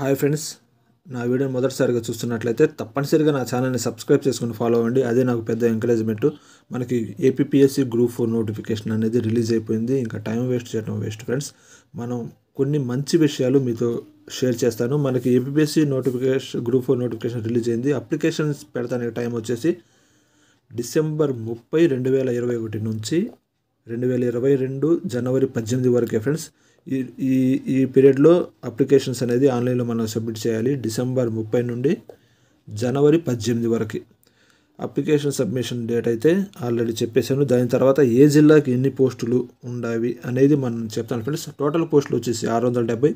hi friends నా video మొదటిసారిగా చూస్తున్నట్లయితే తప్పనిసరిగా నా ఛానల్ని సబ్స్క్రైబ్ చేసుకుని ఫాలో అవ్వండి అదే నాకు పెద్ద ఎంకరేజ్మెంట్ మనకి ఏపీపీఎస్సీ గ్రూప్ ఫోర్ నోటిఫికేషన్ అనేది రిలీజ్ అయిపోయింది ఇంకా టైం వేస్ట్ చేయడం వేస్ట్ ఫ్రెండ్స్ మనం కొన్ని మంచి విషయాలు మీతో షేర్ చేస్తాను మనకి APSC notification group four notification release అయింది అప్లికేషన్స్ పెడతానికి టైం వచ్చేసి డిసెంబర్ ముప్పై రెండు వేల ఇరవై ఒకటి నుంచి రెండు వేల ఇరవై రెండు జనవరి పద్దెనిమిది వరకే ఫ్రెండ్స్ ఈ ఈ ఈ పీరియడ్లో అప్లికేషన్స్ అనేది ఆన్లైన్లో మనం సబ్మిట్ చేయాలి డిసెంబర్ ముప్పై నుండి జనవరి పద్దెనిమిది వరకు అప్లికేషన్ సబ్మిషన్ డేట్ అయితే ఆల్రెడీ చెప్పేశాను దాని తర్వాత ఏ జిల్లాకి ఎన్ని పోస్టులు ఉండవి అనేది మనం చెప్తాను ఫ్రెండ్స్ టోటల్ పోస్టులు వచ్చేసి ఆరు వందల డెబ్బై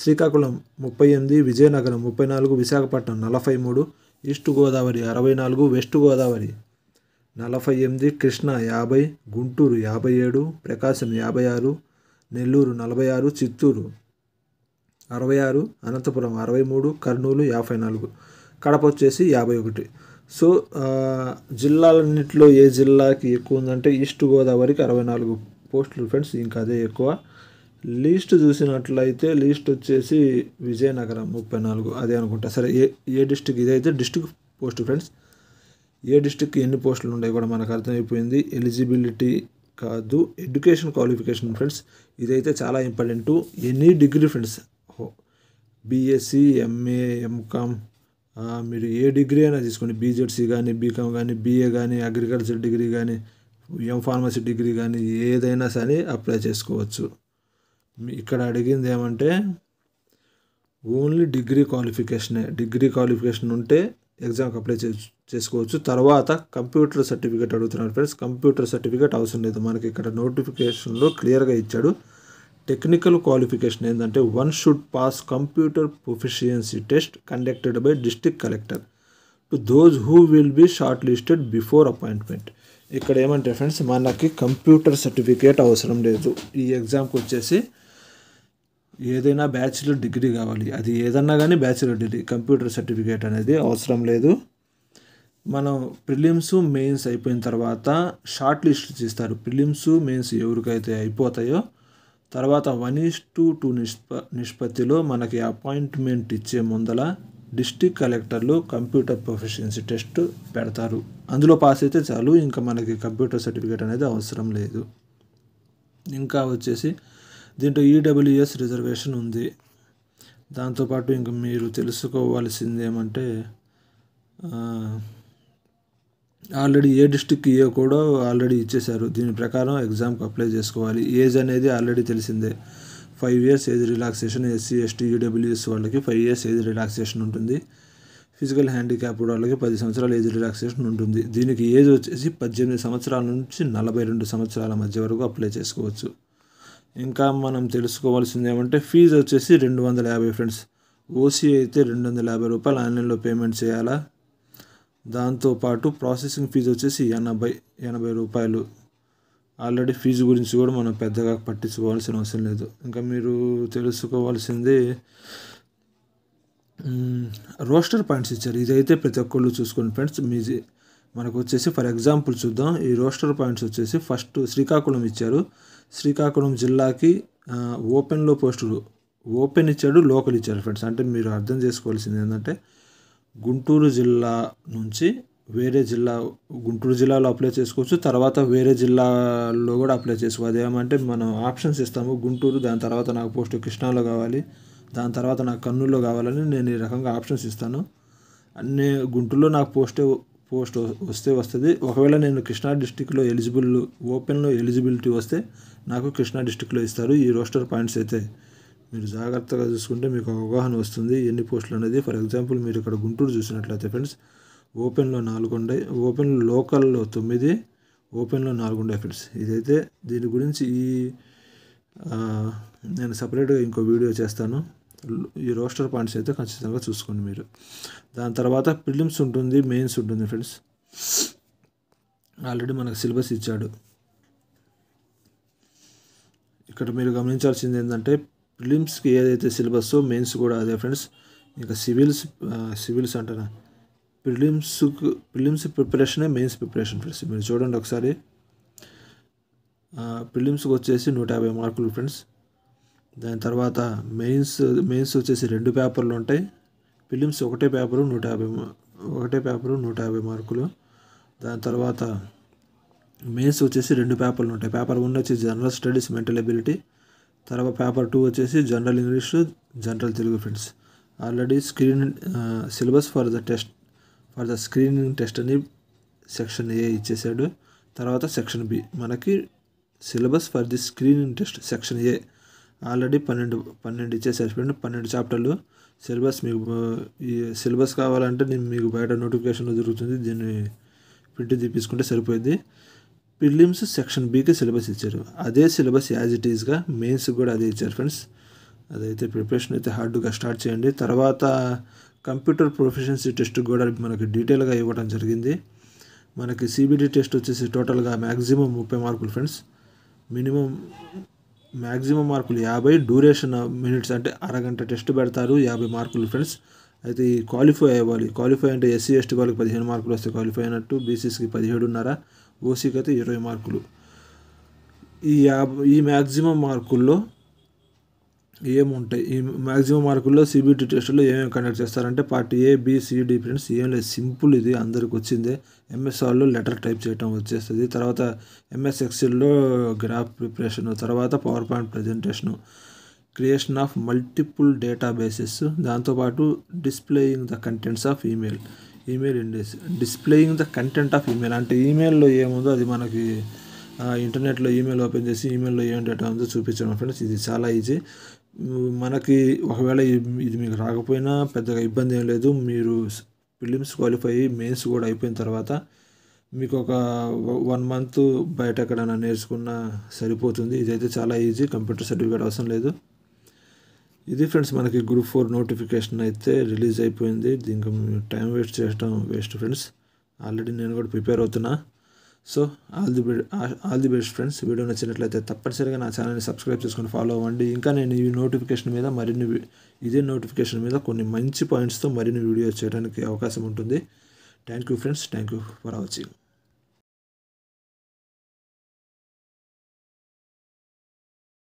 శ్రీకాకుళం ముప్పై ఎనిమిది విజయనగరం ముప్పై నాలుగు విశాఖపట్నం నలభై మూడు ఈస్ట్ గోదావరి అరవై నాలుగు వెస్ట్ గోదావరి నలభై ఎనిమిది కృష్ణా యాభై గుంటూరు యాభై ఏడు ప్రకాశం యాభై ఆరు నెల్లూరు నలభై ఆరు చిత్తూరు అరవై ఆరు అనంతపురం అరవై మూడు కర్నూలు యాభై నాలుగు కడప వచ్చేసి యాభై ఒకటి సో జిల్లాలన్నింటిలో ఏ జిల్లాకి ఎక్కువ ఉందంటే ఈస్ట్ గోదావరికి అరవై నాలుగు పోస్టులు ఫ్రెండ్స్ ఇంకా అదే ఎక్కువ లీస్ట్ చూసినట్లయితే లీస్ట్ వచ్చేసి విజయనగరం ముప్పై నాలుగు అదే అనుకుంటా సరే ఏ ఏ డిస్టిక్ ఇదైతే డిస్టిక్ పోస్ట్ ఫ్రెండ్స్ ఏ డిస్టిక్కి ఎన్ని పోస్టులు ఉన్నాయి కూడా మనకు అర్థమైపోయింది ఎలిజిబిలిటీ కాదు ఎడ్యుకేషన్ క్వాలిఫికేషన్ ఫ్రెండ్స్ ఇదైతే చాలా important any degree friends BSc MA MCom మీరు ఏ డిగ్రీ అయినా తీసుకోండి బీజెడ్సీ కానీ బీకామ్ కానీ బీఏ కానీ అగ్రికల్చర్ డిగ్రీ కానీ ఎం ఫార్మసీ డిగ్రీ కానీ ఏదైనా సరే అప్లై చేసుకోవచ్చు ఇక్కడ అడిగింది ఏమంటే ఓన్లీ డిగ్రీ క్వాలిఫికేషనే డిగ్రీ క్వాలిఫికేషన్ ఉంటే ఎగ్జామ్కి అప్లై చేసుకోవచ్చు తర్వాత కంప్యూటర్ సర్టిఫికేట్ అడుగుతున్నారు ఫ్రెండ్స్ కంప్యూటర్ సర్టిఫికేట్ అవసరం లేదు మనకి ఇక్కడ నోటిఫికేషన్లో క్లియర్గా ఇచ్చాడు టెక్నికల్ క్వాలిఫికేషన్ ఏంటంటే one should pass computer proficiency test conducted by district collector to those who will be shortlisted before appointment ఇక్కడ ఏమంటే ఫ్రెండ్స్ మనకి కంప్యూటర్ సర్టిఫికేట్ అవసరం లేదు ఈ ఎగ్జామ్కి వచ్చేసి ఏదైనా బ్యాచిలర్ డిగ్రీ కావాలి అది ఏదన్నా కానీ బ్యాచిలర్ డిగ్రీ కంప్యూటర్ సర్టిఫికేట్ అనేది అవసరం లేదు మనం ప్రిలిమ్స్ మెయిన్స్ అయిపోయిన తర్వాత షార్ట్ లిస్ట్ చేస్తారు ప్రిలిమ్స్ మెయిన్స్ ఎవరికైతే అయిపోతాయో తర్వాత వన్ ఈస్ టు టూ నిష్ప నిష్పత్తిలో మనకి అపాయింట్మెంట్ ఇచ్చే ముందల డిస్టిక్ కలెక్టర్లు కంప్యూటర్ ప్రొఫెషన్సీ టెస్ట్ పెడతారు అందులో పాస్ అయితే చాలు ఇంకా మనకి కంప్యూటర్ సర్టిఫికేట్ అనేది అవసరం లేదు ఇంకా వచ్చేసి దీంట్లో ఈడబ్ల్యూఎస్ e రిజర్వేషన్ ఉంది దాంతోపాటు ఇంక మీరు తెలుసుకోవాల్సింది ఏమంటే ఆల్రెడీ ఏ డిస్టిక్ ఏ కూడా ఆల్రెడీ ఇచ్చేశారు దీని ప్రకారం ఎగ్జామ్కి అప్లై చేసుకోవాలి ఏజ్ అనేది ఆల్రెడీ తెలిసిందే five years age relaxation SC ST EWS e వాళ్ళకి ఫైవ్ ఇయర్స్ ఏజ్ రిలాక్సేషన్ ఉంటుంది ఫిజికల్ హ్యాండిక్యాప్ వాళ్ళకి పది సంవత్సరాల ఏజ్ రిలాక్సేషన్ ఉంటుంది దీనికి ఏజ్ వచ్చేసి పద్దెనిమిది సంవత్సరాల నుంచి నలభై రెండు సంవత్సరాల మధ్య వరకు అప్లై చేసుకోవచ్చు ఇంకా మనం తెలుసుకోవాల్సింది ఏమంటే ఫీజు వచ్చేసి రెండు వందల యాభై ఫ్రెండ్స్ ఓసీ అయితే రెండు వందల యాభై రూపాయలు ఆన్లైన్లో పేమెంట్ చేయాలా దాంతోపాటు ప్రాసెసింగ్ ఫీజు వచ్చేసి ఎనభై ఎనభై రూపాయలు ఆల్రెడీ ఫీజు గురించి కూడా మనం పెద్దగా పట్టించుకోవాల్సిన అవసరం లేదు ఇంకా మీరు తెలుసుకోవాల్సింది రోస్టర్ పాయింట్స్ ఇచ్చారు ఇదైతే ప్రతి ఒక్కళ్ళు చూసుకోండి ఫ్రెండ్స్ మీ మనకు వచ్చేసి ఫర్ ఎగ్జాంపుల్ చూద్దాం ఈ రోస్టర్ పాయింట్స్ వచ్చేసి ఫస్ట్ శ్రీకాకుళం ఇచ్చారు శ్రీకాకుళం జిల్లాకి ఓపెన్లో పోస్టులు ఓపెన్ ఇచ్చాడు లోకల్ ఇచ్చాడు ఫ్రెండ్స్ అంటే మీరు అర్థం చేసుకోవాల్సింది ఏంటంటే గుంటూరు జిల్లా నుంచి వేరే జిల్లా గుంటూరు జిల్లాలో అప్లై చేసుకోవచ్చు తర్వాత వేరే జిల్లాలో కూడా అప్లై చేసుకోవచ్చు అదేమంటే మనం ఆప్షన్స్ ఇస్తాము గుంటూరు దాని తర్వాత నాకు పోస్టు కృష్ణాలో కావాలి దాని తర్వాత నాకు కర్నూలులో కావాలని నేను ఈ రకంగా ఆప్షన్స్ ఇస్తాను అన్నీ గుంటూరులో నాకు పోస్టే పోస్ట్ వస్తే వస్తుంది ఒకవేళ నేను కృష్ణా డిస్టిక్లో ఎలిజిబుల్ ఓపెన్లో ఎలిజిబిలిటీ వస్తే నాకు కృష్ణా డిస్టిక్లో ఇస్తారు ఈ రోస్టర్ పాయింట్స్ అయితే మీరు జాగ్రత్తగా చూసుకుంటే మీకు అవగాహన వస్తుంది ఎన్ని పోస్టులు అనేది ఫర్ ఎగ్జాంపుల్ మీరు ఇక్కడ గుంటూరు చూసినట్లయితే ఫ్రెండ్స్ ఓపెన్లో నాలుగు ఉండే ఓపెన్ లోకల్లో తొమ్మిది ఓపెన్లో నాలుగు ఉండే ఫ్రెండ్స్ ఇదైతే దీని గురించి ఈ నేను సపరేట్గా ఇంకో వీడియో చేస్తాను ఈ రోస్టర్ పాయింట్స్ అయితే ఖచ్చితంగా చూసుకోండి మీరు దాని తర్వాత ప్రిలిమ్స్ ఉంటుంది మెయిన్స్ ఉంటుంది ఫ్రెండ్స్ ఆల్రెడీ మనకు సిలబస్ ఇచ్చాడు ఇక్కడ మీరు గమనించాల్సింది ఏంటంటే ప్రిలిమ్స్కి ఏదైతే సిలబస్ మెయిన్స్ కూడా అదే ఫ్రెండ్స్ ఇంకా సివిల్స్ సివిల్స్ అంటారా ప్రిలిమ్స్కు ప్రిలిమ్స్ ప్రిపరేషనే మెయిన్స్ ప్రిపరేషన్ ఫ్రెండ్స్ మీరు చూడండి ఒకసారి ప్రిలిమ్స్కి వచ్చేసి నూట యాభై మార్కులు ఫ్రెండ్స్ దాని తర్వాత మెయిన్స్ మెయిన్స్ వచ్చేసి రెండు పేపర్లు ఉంటాయి ఫిలిమ్స్ ఒకటే పేపరు నూట యాభై ఒకటే పేపరు నూట యాభై మార్కులు దాని తర్వాత మెయిన్స్ వచ్చేసి రెండు పేపర్లు ఉంటాయి పేపర్ వన్ వచ్చేసి జనరల్ స్టడీస్ మెంటల్ ఎబిలిటీ తర్వాత పేపర్ టూ వచ్చేసి general English general Telugu friends already screen syllabus for the test for the screening test అని సెక్షన్ ఏ ఇచ్చేసాడు తర్వాత సెక్షన్ బి మనకి syllabus for the screening test section A already పన్నెండు పన్నెండు ఇచ్చేసారు friend పన్నెండు చాప్టర్లు సిలబస్ మీకు ఈ సిలబస్ కావాలంటే నేను మీకు బయట నోటిఫికేషన్లో దొరుకుతుంది దీన్ని ప్రింట్ తీపించుకుంటే సరిపోయింది ఫిలిమ్స్ సెక్షన్ బికి సిలబస్ ఇచ్చారు అదే సిలబస్ యాజ్ ఇట్ ఈస్గా మెయిన్స్ కూడా అదే ఇచ్చారు ఫ్రెండ్స్ అదైతే ప్రిపరేషన్ అయితే హార్డ్గా స్టార్ట్ చేయండి తర్వాత కంప్యూటర్ ప్రొఫెషన్సీ టెస్ట్ కూడా మనకి డీటెయిల్గా ఇవ్వడం జరిగింది మనకి సిబిడి టెస్ట్ వచ్చేసి టోటల్గా మ్యాక్సిమం ముప్పై మార్కులు ఫ్రెండ్స్ మినిమం మ్యాక్సిమం మార్కులు యాభై డ్యూరేషన్ మినిట్స్ అంటే అరగంట టెస్ట్ పెడతారు యాభై మార్కులు ఫ్రెండ్స్ అయితే ఈ క్వాలిఫై అవ్వాలి క్వాలిఫై అంటే ఎస్సీ ఎస్టీ వాళ్ళకి పదిహేను మార్కులు వస్తే క్వాలిఫై అయినట్టు బీసీసీకి పదిహేడున్నర ఓసీకి అయితే ఇరవై మార్కులు ఈ యాభై ఈ మ్యాక్సిమం మార్కుల్లో ఏముంటాయి ఈ మ్యాక్సిమం మార్కుల్లో సిబిటీ టెస్టులో ఏమేమి కండక్ట్ చేస్తారంటే పార్ట్ ఏ బి ఫ్రెండ్స్ ఏం లేదు సింపుల్ ఇది అందరికి వచ్చిందే ఎంఎస్ వాళ్ళు లెటర్ టైప్ చేయడం వచ్చేస్తుంది తర్వాత ఎంఎస్ ఎక్సెల్లో గ్రాఫ్ ప్రిపరేషన్ తర్వాత power point presentation creation of multiple databases దాంతోపాటు displaying the contents of email email ఇండెస్ displaying the content of email అంటే ఈమెయిల్లో ఏముందో అది మనకి ఇంటర్నెట్లో ఈమెయిల్ ఓపెన్ చేసి ఈమెయిల్లో ఏం డేటా ఉందో చూపించడం ఫ్రెండ్స్ ఇది చాలా ఈజీ మనకి ఒకవేళ ఇది మీకు రాకపోయినా పెద్దగా ఇబ్బంది ఏం లేదు మీరు ఫిలిమ్స్ క్వాలిఫై మెయిన్స్ కూడా అయిపోయిన తర్వాత మీకు ఒక వన్ మంత్ బయట ఎక్కడైనా నేర్చుకున్నా సరిపోతుంది ఇదైతే చాలా ఈజీ కంప్యూటర్ సర్టిఫికేట్ అవసరం లేదు ఇది ఫ్రెండ్స్ మనకి గ్రూప్ ఫోర్ నోటిఫికేషన్ అయితే రిలీజ్ అయిపోయింది దీనికి టైం వేస్ట్ చేయడం వేస్ట్ ఫ్రెండ్స్ ఆల్రెడీ నేను కూడా ప్రిపేర్ అవుతున్నా so all the all the best friends video నచ్చినట్లయితే తప్పనిసరిగా నా ఛానల్ని సబ్స్క్రైబ్ చేసుకొని ఫాలో అవ్వండి ఇంకా నేను ఈ నోటిఫికేషన్ మీద మరిన్ని ఇదే నోటిఫికేషన్ మీద కొన్ని మంచి పాయింట్స్తో మరిన్ని వీడియోస్ చేయడానికి అవకాశం ఉంటుంది thank you friends thank you for watching